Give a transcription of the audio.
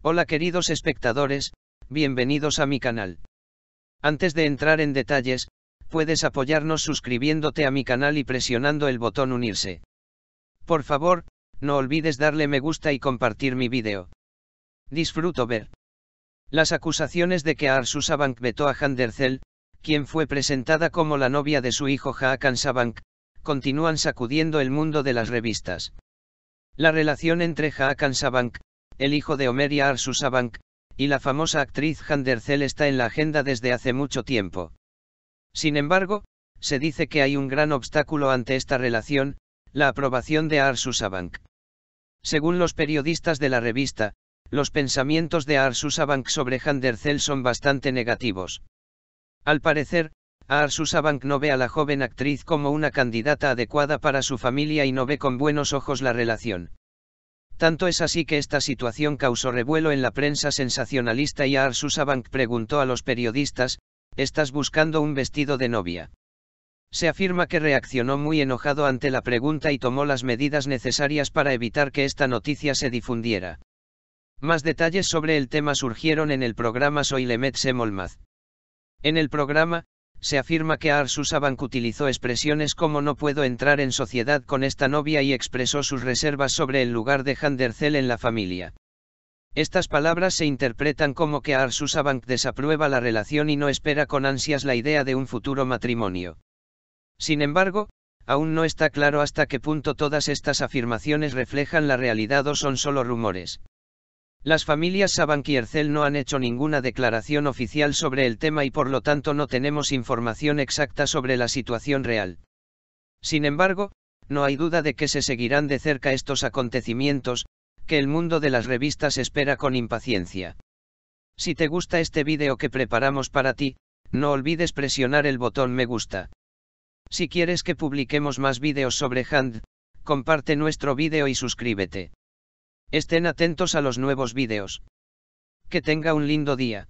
Hola queridos espectadores, bienvenidos a mi canal. Antes de entrar en detalles, puedes apoyarnos suscribiéndote a mi canal y presionando el botón unirse. Por favor, no olvides darle me gusta y compartir mi vídeo. Disfruto ver. Las acusaciones de que Arzu Bank vetó a Handerzel, quien fue presentada como la novia de su hijo Haakan Sabank, continúan sacudiendo el mundo de las revistas. La relación entre Haakan Sabank, el hijo de Omeria Arsusabank, y la famosa actriz Handercel está en la agenda desde hace mucho tiempo. Sin embargo, se dice que hay un gran obstáculo ante esta relación, la aprobación de Arsusabank. Según los periodistas de la revista, los pensamientos de Arsusabank sobre Handercel son bastante negativos. Al parecer, Arsusabank no ve a la joven actriz como una candidata adecuada para su familia y no ve con buenos ojos la relación. Tanto es así que esta situación causó revuelo en la prensa sensacionalista y Arsusabank preguntó a los periodistas, ¿estás buscando un vestido de novia? Se afirma que reaccionó muy enojado ante la pregunta y tomó las medidas necesarias para evitar que esta noticia se difundiera. Más detalles sobre el tema surgieron en el programa Soy lemet Semolmaz. En el programa, se afirma que Arsusabank utilizó expresiones como no puedo entrar en sociedad con esta novia y expresó sus reservas sobre el lugar de Handercel en la familia. Estas palabras se interpretan como que Arsusabank desaprueba la relación y no espera con ansias la idea de un futuro matrimonio. Sin embargo, aún no está claro hasta qué punto todas estas afirmaciones reflejan la realidad o son solo rumores. Las familias kiercel no han hecho ninguna declaración oficial sobre el tema y por lo tanto no tenemos información exacta sobre la situación real. Sin embargo, no hay duda de que se seguirán de cerca estos acontecimientos, que el mundo de las revistas espera con impaciencia. Si te gusta este vídeo que preparamos para ti, no olvides presionar el botón me gusta. Si quieres que publiquemos más vídeos sobre Hand, comparte nuestro vídeo y suscríbete. Estén atentos a los nuevos vídeos. Que tenga un lindo día.